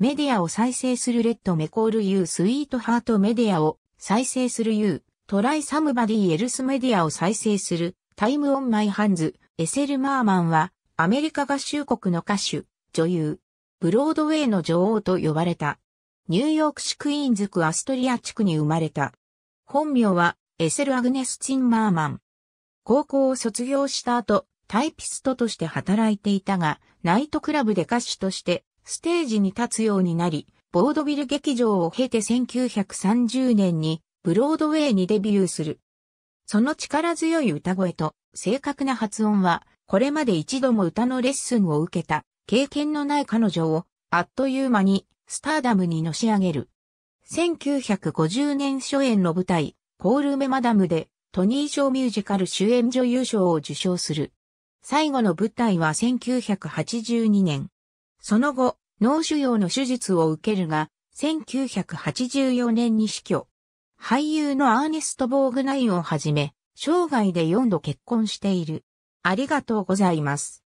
メディアを再生するレッドメコールユースイートハートメディアを再生するユートライサムバディエルスメディアを再生するタイムオンマイハンズエセル・マーマンはアメリカ合衆国の歌手、女優、ブロードウェイの女王と呼ばれた。ニューヨーク市クイーンズクアストリア地区に生まれた。本名はエセル・アグネス・チン・マーマン。高校を卒業した後、タイピストとして働いていたが、ナイトクラブで歌手としてステージに立つようになり、ボードビル劇場を経て1930年にブロードウェイにデビューする。その力強い歌声と正確な発音は、これまで一度も歌のレッスンを受けた経験のない彼女を、あっという間にスターダムにのし上げる。1950年初演の舞台、コールメマダムでトニー賞ミュージカル主演女優賞を受賞する。最後の舞台は1982年、その後、脳腫瘍の手術を受けるが、1984年に死去。俳優のアーネスト・ボーグナインをはじめ、生涯で4度結婚している。ありがとうございます。